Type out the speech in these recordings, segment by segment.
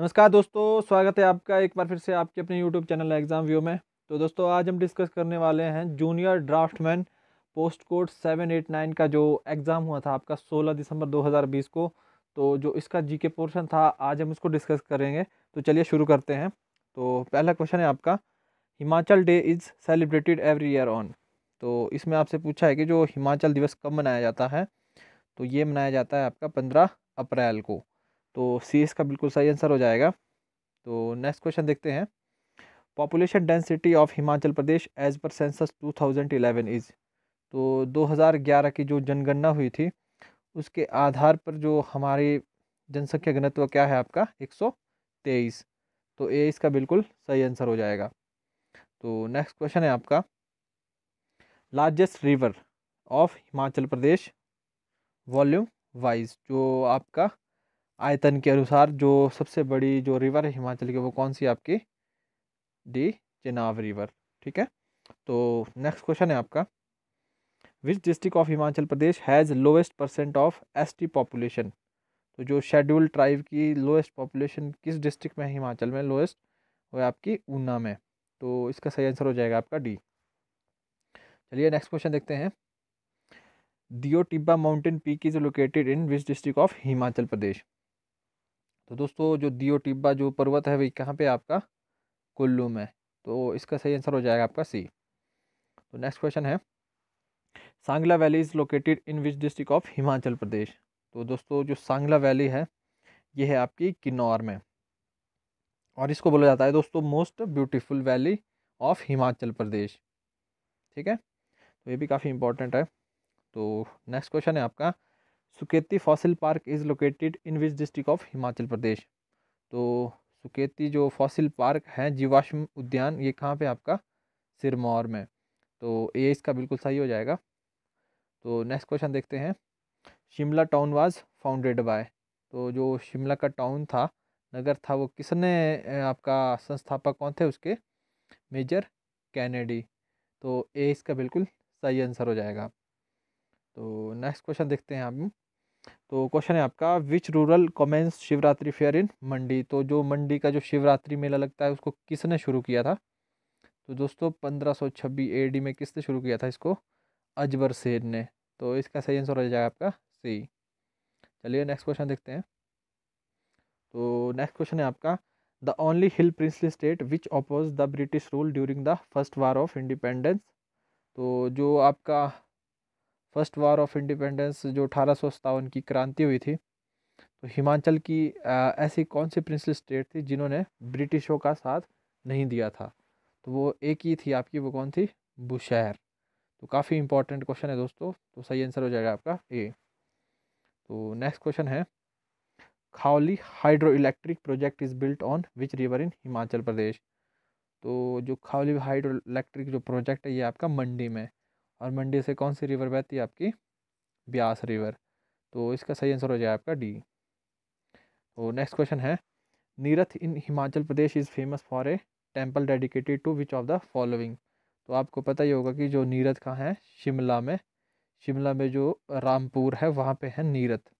नमस्कार दोस्तों स्वागत है आपका एक बार फिर से आपके अपने यूट्यूब चैनल एग्ज़ाम व्यू में तो दोस्तों आज हम डिस्कस करने वाले हैं junior draftsman post code seven eight nine का जो एग्ज़ाम हुआ था आपका सोलह दिसंबर दो हज़ार बीस को तो जो इसका जी के पोर्शन था आज हम उसको डिस्कस करेंगे तो चलिए शुरू करते हैं तो पहला क्वेश्चन है आपका Himachal day is celebrated every year on तो इसमें आपसे पूछा है कि जो हिमाचल दिवस कब मनाया जाता है तो ये मनाया जाता है आपका पंद्रह अप्रैल को तो सी इसका बिल्कुल सही आंसर हो जाएगा तो नेक्स्ट क्वेश्चन देखते हैं population density of Himachal Pradesh as per census 2011 is तो 2011 की जो जनगणना हुई थी उसके आधार पर जो हमारी जनसंख्या घनत्व क्या है आपका 123 तो ए इसका बिल्कुल सही आंसर हो जाएगा तो नेक्स्ट क्वेश्चन है आपका largest river of Himachal Pradesh volume wise जो आपका आयतन के अनुसार जो सबसे बड़ी जो रिवर है हिमाचल की वो कौन सी आपकी डी चेनाव रिवर ठीक है तो नेक्स्ट क्वेश्चन है आपका which district of Himachal Pradesh has lowest percent of ST population तो जो शेड्यूल ट्राइब की लोएस्ट पॉपुलेशन किस डिस्ट्रिक्ट में है हिमाचल में लोएस्ट वो है आपकी ऊना में तो इसका सही आंसर हो जाएगा आपका डी चलिए नेक्स्ट क्वेश्चन देखते हैं Deo Tibba mountain peak is located in which district of Himachal Pradesh तो दोस्तों जो दियो टिब्बा जो पर्वत है वही कहाँ पे आपका कुल्लू में तो इसका सही आंसर हो जाएगा आपका सी तो नेक्स्ट क्वेश्चन है Sangla valley is located in which district of Himachal Pradesh तो दोस्तों जो सांगला वैली है ये है आपकी किन्नौर में और इसको बोला जाता है दोस्तों most beautiful valley of Himachal Pradesh ठीक है तो ये भी काफ़ी इंपॉर्टेंट है तो नेक्स्ट क्वेश्चन है आपका Suketi fossil park is located in which district of Himachal Pradesh तो सुकेती जो फॉसिल पार्क है जीवाश्म उद्यान ये कहाँ पे आपका सिरमौर में तो ये इसका बिल्कुल सही हो जाएगा तो नेक्स्ट क्वेश्चन देखते हैं Shimla town was founded by तो जो शिमला का टाउन था नगर था वो किसने आपका संस्थापक कौन थे उसके मेजर कैनेडी तो ए इसका बिल्कुल सही आंसर हो जाएगा तो नेक्स्ट क्वेश्चन देखते हैं आप तो क्वेश्चन है आपका which ruler commence Shivratri fair in Mandi तो जो मंडी का जो शिवरात्रि मेला लगता है उसको किसने शुरू किया था तो दोस्तों पंद्रह सौ छब्बीस ए डी में किसने शुरू किया था इसको अजबर सेन ने तो इसका सही आंसर हो जाएगा आपका सी चलिए नेक्स्ट क्वेश्चन देखते हैं तो नेक्स्ट क्वेश्चन है आपका the only hill princely state which oppose the British rule during the first war of independence तो जो आपका फर्स्ट वार ऑफ इंडिपेंडेंस जो अठारह की क्रांति हुई थी तो हिमाचल की ऐसी कौन सी प्रिंसल स्टेट थी जिन्होंने ब्रिटिशों का साथ नहीं दिया था तो वो एक ही थी आपकी वो कौन थी बुशहर तो काफ़ी इंपॉर्टेंट क्वेश्चन है दोस्तों तो सही आंसर हो जाएगा आपका ए तो नेक्स्ट क्वेश्चन है Khauli hydro electric project is built on which river in Himachal Pradesh तो जो खावली हाइड्रो इलेक्ट्रिक जो प्रोजेक्ट है ये आपका मंडी में और मंडी से कौन सी रिवर बहती है आपकी ब्यास रिवर तो इसका सही आंसर हो जाएगा आपका डी तो नेक्स्ट क्वेश्चन है Nirath in Himachal Pradesh is famous for a temple dedicated to which of the following तो आपको पता ही होगा कि जो नीरथ कहाँ है शिमला में शिमला में जो रामपुर है वहाँ पे है नीरथ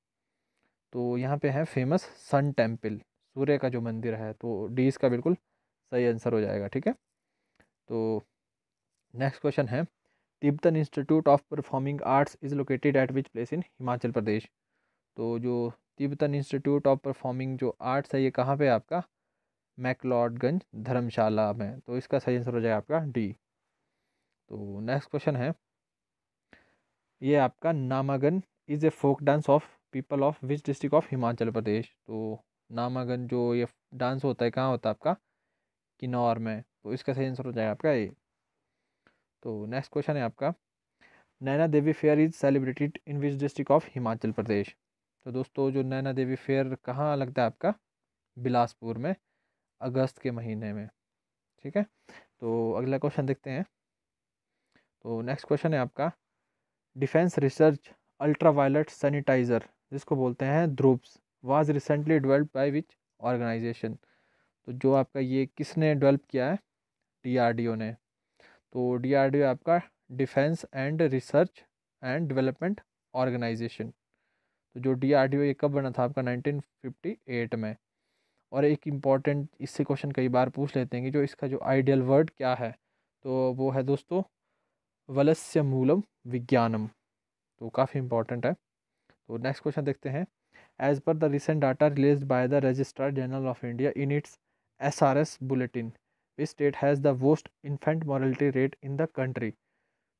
तो यहाँ पे है फेमस सन टेम्पल सूर्य का जो मंदिर है तो डी इसका बिल्कुल सही आंसर हो जाएगा ठीक है तो नेक्स्ट क्वेश्चन है Tibetan institute of performing arts is located at which place in Himachal Pradesh तो जो तिब्बतन इंस्टीट्यूट ऑफ परफॉर्मिंग जो आर्ट्स है ये कहाँ पे आपका मैकलॉडगंज धर्मशाला में तो इसका सही आंसर हो जाएगा आपका डी तो नेक्स्ट क्वेश्चन है ये आपका Namgen is a folk dance of people of which district of Himachal Pradesh तो नामागन जो ये डांस होता है कहाँ होता है आपका किन्नौर में तो इसका सही आंसर हो जाएगा आपका ए तो नेक्स्ट क्वेश्चन है आपका Naina Devi fair is celebrated in which district of Himachal Pradesh तो दोस्तों जो नैना देवी फेयर कहाँ लगता है आपका बिलासपुर में अगस्त के महीने में ठीक है तो अगला क्वेश्चन देखते हैं तो नेक्स्ट क्वेश्चन है आपका defence research ultra violet sanitizer जिसको बोलते हैं ध्रुप्स was recently developed by which organization तो जो आपका ये किसने डेवलप किया है डीआरडीओ ने तो ओ आपका defence and research and development organization तो जो ओ ये कब बना था आपका 1958 में और एक इम्पॉर्टेंट इससे क्वेश्चन कई बार पूछ लेते हैं कि जो इसका जो आइडियल वर्ड क्या है तो वो है दोस्तों वलस्य मूलम विज्ञानम तो काफ़ी इम्पॉर्टेंट है तो नेक्स्ट क्वेश्चन देखते हैं as per the recent data release by the registrar general of India in its S R S bulletin इस state has the worst infant mortality rate in the country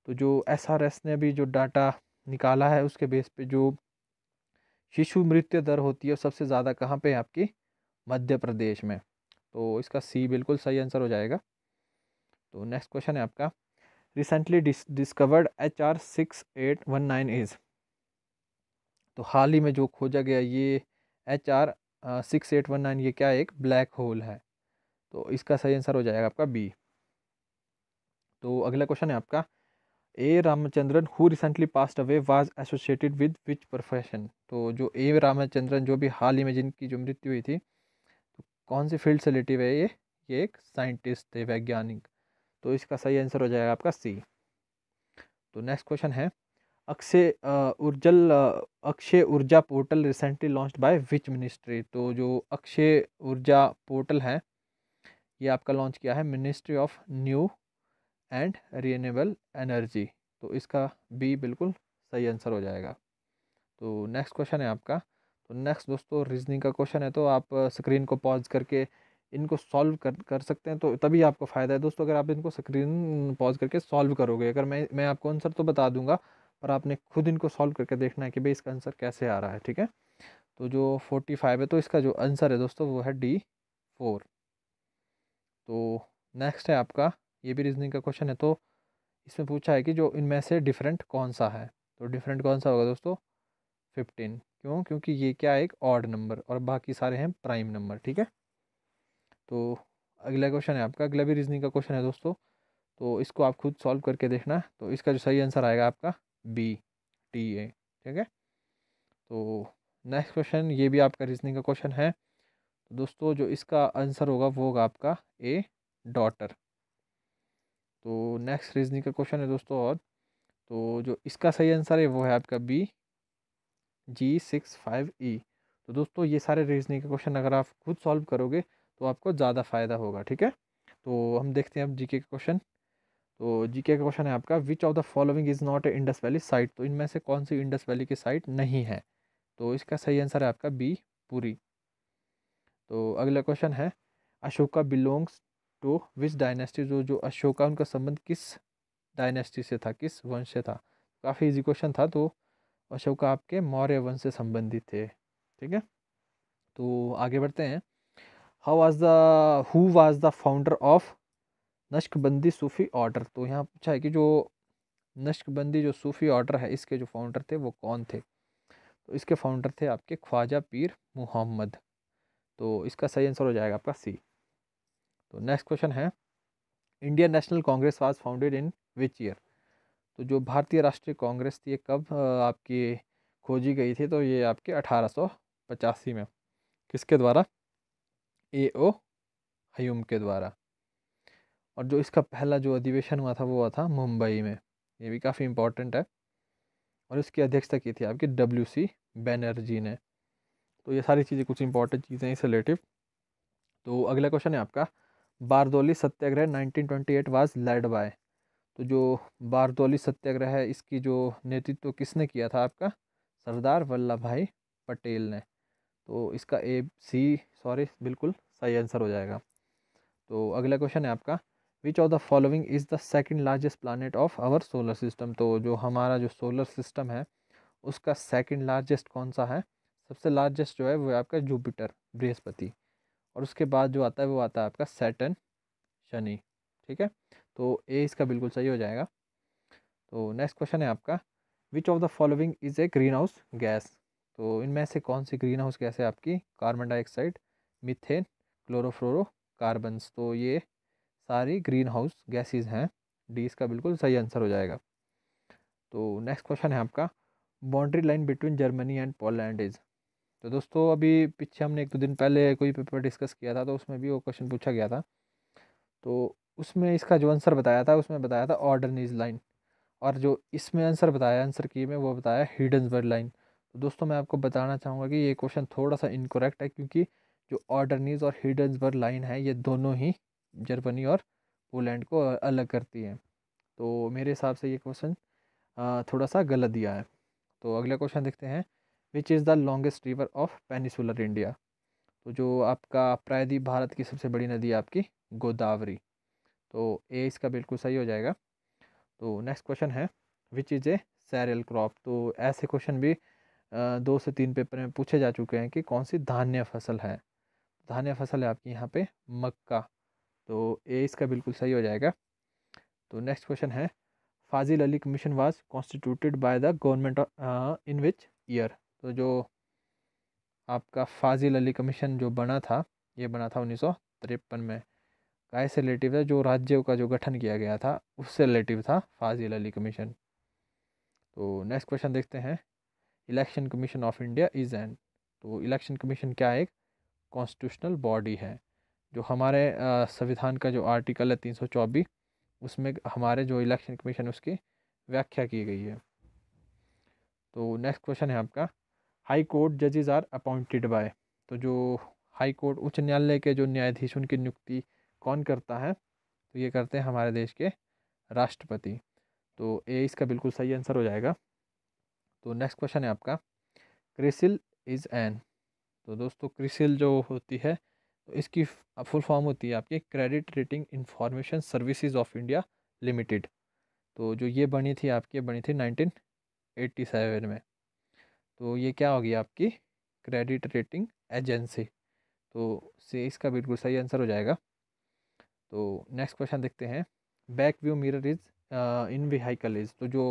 तो जो S R S ने भी जो data निकाला है उसके base पे जो शिशु मृत्यु दर होती है सबसे ज़्यादा कहाँ पे है आपकी मध्य प्रदेश में तो इसका सी बिल्कुल सही आंसर हो जाएगा तो नेक्स्ट क्वेश्चन है आपका recently discovered H R six eight one nine is तो हाल ही में जो खोजा गया ये H R six eight one nine ये क्या एक ब्लैक होल है तो इसका सही आंसर हो जाएगा आपका बी तो अगला क्वेश्चन है आपका A Ramachandran who recently passed away was associated with which profession तो जो ए रामचंद्रन जो भी हाल ही में जिनकी जो मृत्यु हुई थी तो कौन सी फील्ड से रिलेटिव है ये ये एक साइंटिस्ट थे वैज्ञानिक तो इसका सही आंसर हो जाएगा आपका सी तो नेक्स्ट क्वेश्चन है अक्षय ऊर्जल Akshay Urja portal recently launch by which ministry तो जो अक्षय ऊर्जा पोर्टल है ये आपका लॉन्च किया है ministry of new and renewable energy तो इसका बी बिल्कुल सही आंसर हो जाएगा तो नेक्स्ट क्वेश्चन है आपका तो नेक्स्ट दोस्तों रीजनिंग का क्वेश्चन है तो आप स्क्रीन uh, को पॉज करके इनको सॉल्व कर कर सकते हैं तो तभी आपको फ़ायदा है दोस्तों अगर आप इनको स्क्रीन पॉज करके सॉल्व करोगे अगर मैं मैं आपको आंसर तो बता दूंगा पर आपने खुद इनको सॉल्व करके देखना है कि भाई इसका आंसर कैसे आ रहा है ठीक है तो जो फोर्टी फाइव है तो इसका जो आंसर है दोस्तों वो है डी फोर तो नेक्स्ट है आपका ये भी रीजनिंग का क्वेश्चन है तो इसमें पूछा है कि जो इनमें से डिफरेंट कौन सा है तो डिफरेंट कौन सा होगा दोस्तों फिफ्टीन क्यों क्योंकि ये क्या है एक ऑड नंबर और बाकी सारे हैं प्राइम नंबर ठीक है तो अगला क्वेश्चन है आपका अगला भी रीजनिंग का क्वेश्चन है दोस्तों तो इसको आप खुद सॉल्व करके देखना तो इसका जो सही आंसर आएगा आपका बी टी ए ठीक है तो नेक्स्ट क्वेश्चन ये भी आपका रीजनिंग का क्वेश्चन है तो दोस्तों जो इसका आंसर होगा वो होगा आपका ए डॉटर तो नेक्स्ट रीजनिंग का क्वेश्चन है दोस्तों और तो जो इसका सही आंसर है वो है आपका B G six five E तो दोस्तों ये सारे रीजनिंग के क्वेश्चन अगर आप खुद सॉल्व करोगे तो आपको ज़्यादा फ़ायदा होगा ठीक है तो हम देखते हैं अब जीके का क्वेश्चन तो जीके का क्वेश्चन है आपका which of the following is not a Indus valley site तो इनमें से कौन सी इंडस वैली की साइट नहीं है तो इसका सही आंसर है आपका बी पूरी तो अगला क्वेश्चन है Ashoka belongs to which dynasty जो जो अशोका उनका संबंध किस डायनेस्टी से था किस वंश से था काफ़ी इजी क्वेश्चन था तो अशोका आपके मौर्य वंश से संबंधित थे ठीक है तो आगे बढ़ते हैं how was the who was the founder of Naqshbandi Sufi order तो यहाँ पूछा है कि जो नश्कबंदी जो सूफ़ी ऑर्डर है इसके जो फाउंडर थे वो कौन थे तो इसके फाउंडर थे आपके ख्वाजा पीर मोहम्मद तो इसका सही आंसर हो जाएगा आपका सी तो नेक्स्ट क्वेश्चन है Indian national Congress was founded in which year तो जो भारतीय राष्ट्रीय कांग्रेस थी ये कब आपकी खोजी गई थी तो ये आपके अठारह में किसके द्वारा ए ओ हयूम के द्वारा और जो इसका पहला जो अधिवेशन हुआ था वो हुआ था मुंबई में ये भी काफ़ी इम्पोर्टेंट है और इसकी अध्यक्षता की थी आपकी डब्ल्यू सी बैनर्जी ने तो ये सारी चीज़ें कुछ इंपॉर्टेंट चीज़ें इस रिलेटिव तो अगला क्वेश्चन है आपका Bardoli Satyagraha 1928 was led by तो जो बारदौली सत्याग्रह है इसकी जो नेतृत्व तो किसने किया था आपका सरदार वल्लभ भाई पटेल ने तो इसका ए सी सॉरी बिल्कुल सही आंसर हो जाएगा तो अगला क्वेश्चन है आपका which of the following is the second largest planet of our solar system तो जो हमारा जो सोलर सिस्टम है उसका सेकेंड लार्जेस्ट कौन सा है सबसे लार्जेस्ट जो है वो है आपका जुपिटर बृहस्पति और उसके बाद जो आता है वो आता है आपका सैटन शनि ठीक है तो ए इसका बिल्कुल सही हो जाएगा तो नेक्स्ट क्वेश्चन है आपका which of the following is a green house gas तो इनमें से कौन सी ग्रीन हाउस गैस है आपकी carbon dioxide methane chlorofluorocarbons तो ये सारी ग्रीन हाउस गैसेज हैं डी इसका बिल्कुल सही आंसर हो जाएगा तो नेक्स्ट क्वेश्चन है आपका boundary line between Germany and Poland is तो दोस्तों अभी पीछे हमने एक दो दिन पहले कोई पेपर डिस्कस किया था तो उसमें भी वो क्वेश्चन पूछा गया था तो उसमें इसका जो आंसर बताया था उसमें बताया था ऑर्डर लाइन और जो इसमें आंसर बताया आंसर की में वो बताया हिडन वर्ड लाइन तो दोस्तों मैं आपको बताना चाहूँगा कि ये क्वेश्चन थोड़ा सा इनकोरेक्ट है क्योंकि जो ऑर्डरनीज और वर्ड लाइन है ये दोनों ही जर्मनी और पोलैंड को अलग करती है तो मेरे हिसाब से ये क्वेश्चन थोड़ा सा गलत दिया है तो अगला क्वेश्चन देखते हैं which is the longest river of peninsular India तो जो आपका प्रायदीप भारत की सबसे बड़ी नदी है आपकी गोदावरी तो ए इसका बिल्कुल सही हो जाएगा तो नेक्स्ट क्वेश्चन है which is a cereal crop तो ऐसे क्वेश्चन भी दो से तीन पेपर में पूछे जा चुके हैं कि कौन सी धान्य फसल है धान्य फसल है आपकी यहाँ पे मक्का तो ए इसका बिल्कुल सही हो जाएगा तो नेक्स्ट क्वेश्चन है Fazal Ali commission was constituted by the government in which year तो जो आपका फाजिल अली कमीशन जो बना था ये बना था उन्नीस में काय से रिलेटिव था जो राज्यों का जो गठन किया गया था उससे रिलेटिव था फाजिल अली कमीशन तो नेक्स्ट क्वेश्चन देखते हैं election commission of India is an तो इलेक्शन कमीशन क्या है एक कॉन्स्टिट्यूशनल बॉडी है जो हमारे संविधान का जो आर्टिकल है तीन सौ चौबीस उसमें हमारे जो इलेक्शन कमीशन उसकी व्याख्या की गई है तो नेक्स्ट क्वेश्चन है आपका हाई कोर्ट जजेज आर अपॉइंटेड बाय तो जो हाई कोर्ट उच्च न्यायालय के जो न्यायाधीश उनकी नियुक्ति कौन करता है तो ये करते हैं हमारे देश के राष्ट्रपति तो ए इसका बिल्कुल सही आंसर हो जाएगा तो नेक्स्ट क्वेश्चन है आपका क्रिसिल इज़ एन तो दोस्तों क्रिसिल जो होती है तो इसकी फुल फॉर्म होती है आपकी credit rating information services of India limited तो जो ये बनी थी आपकी बनी थी सेवन में तो ये क्या होगी आपकी क्रेडिट रेटिंग एजेंसी तो से इसका बिल्कुल सही आंसर हो जाएगा तो नेक्स्ट क्वेश्चन देखते हैं back view mirror is in vehicle is तो जो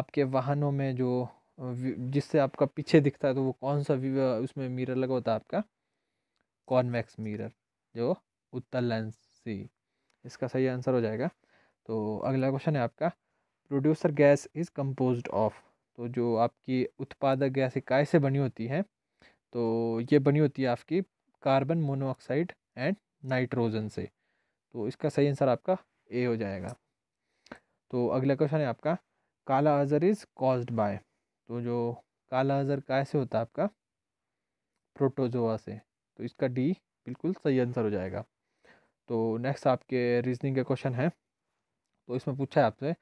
आपके वाहनों में जो जिससे आपका पीछे दिखता है तो वो कौन सा व्यू उसमें मिरर लगा होता है आपका कॉन्वेक्स मिरर जो उत्तर लेंस सी इसका सही आंसर हो जाएगा तो अगला क्वेश्चन है आपका producer gas is composed of तो जो आपकी उत्पादक गैस इकाई से बनी होती है तो ये बनी होती है आपकी कार्बन मोनोऑक्साइड एंड नाइट्रोजन से तो इसका सही आंसर आपका ए हो जाएगा तो अगला क्वेश्चन है आपका काला अजर इज़ कॉज्ड बाय तो जो काला अजर कैसे होता है आपका प्रोटोजोआ से तो इसका डी बिल्कुल सही आंसर हो जाएगा तो नेक्स्ट आपके रीजनिंग का क्वेश्चन है तो इसमें पूछा है आपसे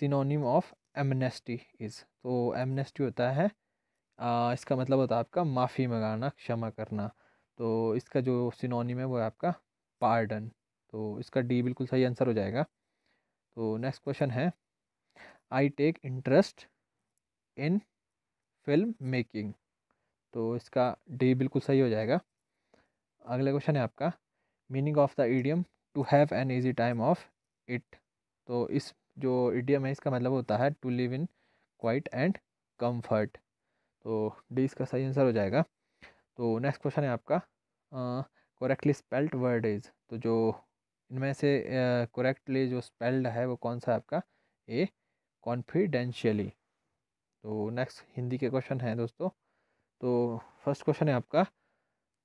सिनोनिम ऑफ एमनेस्टी इज़ तो एमनेस्टी होता है आ, इसका मतलब होता है आपका माफ़ी मंगाना क्षमा करना तो इसका जो सिनोनिम है वो है आपका पार्डन तो इसका डी बिल्कुल सही आंसर हो जाएगा तो नेक्स्ट क्वेश्चन है I take interest in film making तो इसका डी बिल्कुल सही हो जाएगा अगला क्वेश्चन है आपका meaning of the idiom to have an easy time of it तो इस जो इडियम है इसका मतलब होता है to live in quiet and comfort तो डी इसका सही आंसर हो जाएगा तो नेक्स्ट क्वेश्चन है आपका करेक्टली स्पेल्ड वर्ड इज़ तो जो इनमें से करेक्टली uh, जो स्पेल्ड है वो कौन सा है आपका ए कॉन्फिडेंशियली तो नेक्स्ट हिंदी के क्वेश्चन हैं दोस्तों तो फर्स्ट क्वेश्चन है आपका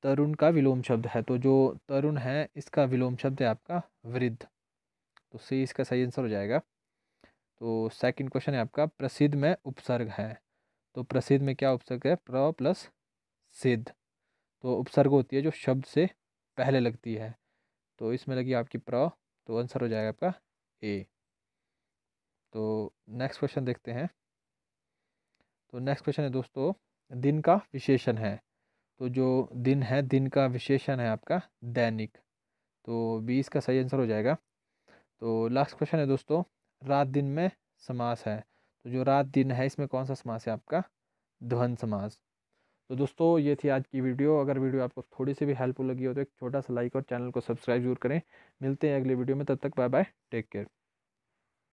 तरुण का विलोम शब्द है तो जो तरुण है इसका विलोम शब्द है आपका वृद्ध तो सी इसका सही आंसर हो जाएगा तो सेकंड क्वेश्चन है आपका प्रसिद्ध में उपसर्ग है तो प्रसिद्ध में क्या उपसर्ग है प्र प्लस सिद्ध तो उपसर्ग होती है जो शब्द से पहले लगती है तो इसमें लगी आपकी प्र तो आंसर हो जाएगा आपका ए तो नेक्स्ट क्वेश्चन देखते हैं तो नेक्स्ट क्वेश्चन है दोस्तों दिन का विशेषण है तो जो दिन है दिन का विशेषण है आपका दैनिक तो बीस का सही आंसर हो जाएगा तो लास्ट क्वेश्चन है दोस्तों रात दिन में समास है तो जो रात दिन है इसमें कौन सा समास है आपका ध्वन समास तो दोस्तों ये थी आज की वीडियो अगर वीडियो आपको थोड़ी सी भी हेल्पफुल लगी हो तो एक छोटा सा लाइक और चैनल को सब्सक्राइब जरूर करें मिलते हैं अगले वीडियो में तब तक बाय बाय टेक केयर